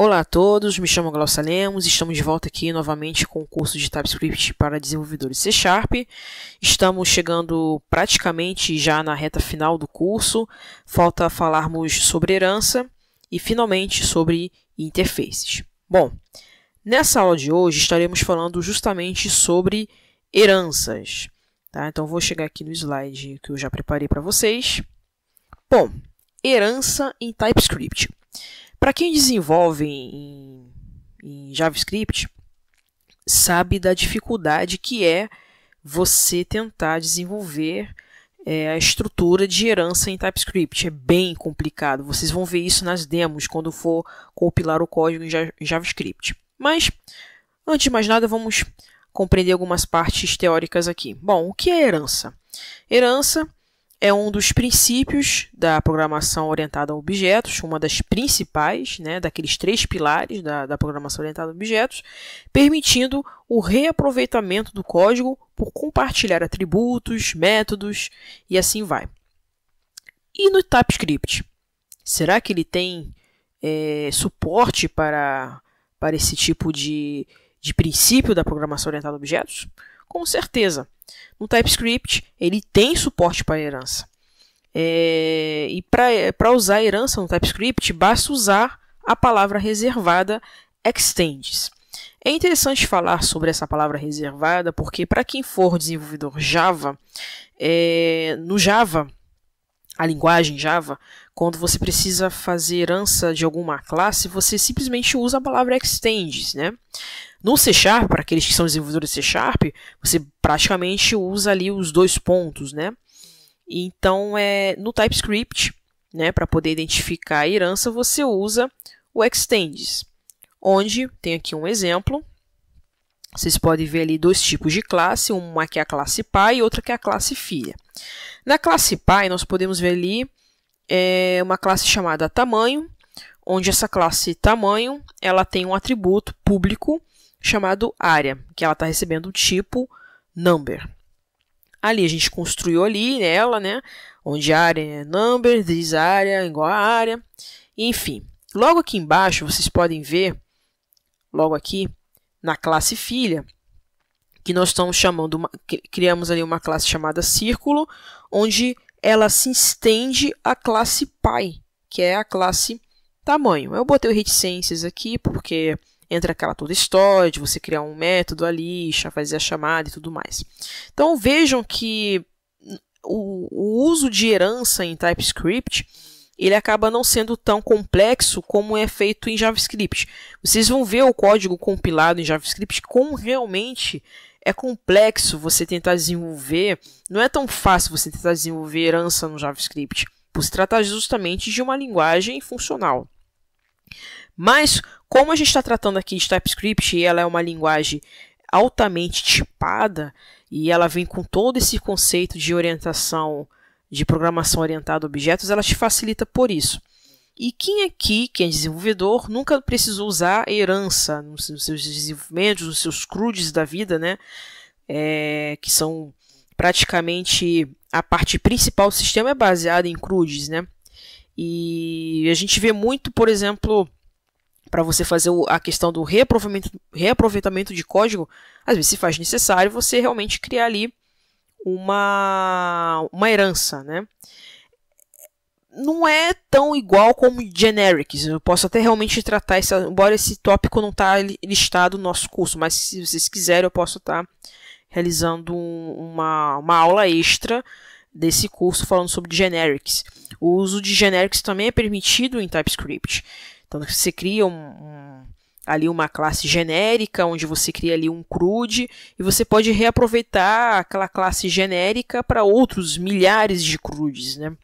Olá a todos, me chamo Glaucia Lemos, estamos de volta aqui novamente com o curso de TypeScript para desenvolvedores C Sharp. Estamos chegando praticamente já na reta final do curso, falta falarmos sobre herança e finalmente sobre interfaces. Bom, nessa aula de hoje estaremos falando justamente sobre heranças. Tá? Então vou chegar aqui no slide que eu já preparei para vocês. Bom, herança em TypeScript. Para quem desenvolve em, em JavaScript, sabe da dificuldade que é você tentar desenvolver é, a estrutura de herança em TypeScript. É bem complicado. Vocês vão ver isso nas demos quando for compilar o código em JavaScript. Mas, antes de mais nada, vamos compreender algumas partes teóricas aqui. Bom, o que é herança? Herança é um dos princípios da programação orientada a objetos, uma das principais, né, daqueles três pilares da, da programação orientada a objetos, permitindo o reaproveitamento do código por compartilhar atributos, métodos e assim vai. E no TypeScript? Será que ele tem é, suporte para, para esse tipo de, de princípio da programação orientada a objetos? Com certeza. No TypeScript, ele tem suporte para herança. É, e para usar herança no TypeScript, basta usar a palavra reservada extends. É interessante falar sobre essa palavra reservada, porque para quem for desenvolvedor Java, é, no Java a linguagem Java, quando você precisa fazer herança de alguma classe, você simplesmente usa a palavra extends, né? No C Sharp, para aqueles que são desenvolvedores de C Sharp, você praticamente usa ali os dois pontos, né? Então, é, no TypeScript, né, para poder identificar a herança, você usa o extends, onde tem aqui um exemplo, vocês podem ver ali dois tipos de classe, uma que é a classe pai e outra que é a classe filha. Na classe pai, nós podemos ver ali é, uma classe chamada tamanho, onde essa classe tamanho ela tem um atributo público chamado área, que ela está recebendo o tipo number. Ali a gente construiu ali nela, né, onde área é number, diz área é igual a área, enfim. Logo aqui embaixo vocês podem ver, logo aqui, na classe filha, que nós estamos chamando, uma, criamos ali uma classe chamada círculo, onde ela se estende à classe pai, que é a classe tamanho. Eu botei o reticências aqui porque entra aquela toda história de você criar um método ali, fazer a chamada e tudo mais. Então vejam que o, o uso de herança em TypeScript ele acaba não sendo tão complexo como é feito em JavaScript. Vocês vão ver o código compilado em JavaScript como realmente é complexo você tentar desenvolver, não é tão fácil você tentar desenvolver herança no JavaScript, por se tratar justamente de uma linguagem funcional. Mas, como a gente está tratando aqui de TypeScript e ela é uma linguagem altamente tipada, e ela vem com todo esse conceito de orientação de programação orientada a objetos, ela te facilita por isso. E quem é aqui, quem é desenvolvedor, nunca precisou usar herança nos seus desenvolvimentos, nos seus crudes da vida, né? É, que são praticamente a parte principal do sistema é baseada em crudes, né? E a gente vê muito, por exemplo, para você fazer a questão do reaproveitamento, reaproveitamento de código, às vezes se faz necessário você realmente criar ali uma, uma herança, né? Não é tão igual como generics. Eu posso até realmente tratar esse, embora esse tópico não está listado no nosso curso, mas se vocês quiserem eu posso estar tá realizando uma, uma aula extra desse curso falando sobre generics. O uso de generics também é permitido em TypeScript. Então você cria um ali uma classe genérica, onde você cria ali um crude e você pode reaproveitar aquela classe genérica para outros milhares de crudes. né?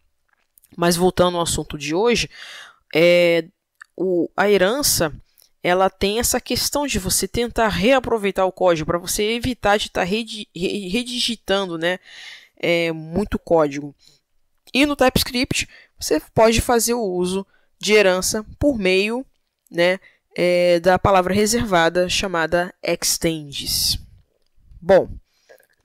Mas voltando ao assunto de hoje, é, o, a herança ela tem essa questão de você tentar reaproveitar o código para você evitar de estar tá redi redigitando né, é, muito código. E no TypeScript você pode fazer o uso de herança por meio né, é, da palavra reservada chamada extends. Bom,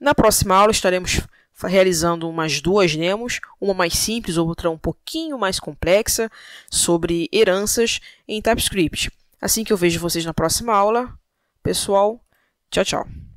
na próxima aula estaremos realizando umas duas demos, uma mais simples, outra um pouquinho mais complexa, sobre heranças em TypeScript. Assim que eu vejo vocês na próxima aula, pessoal, tchau, tchau.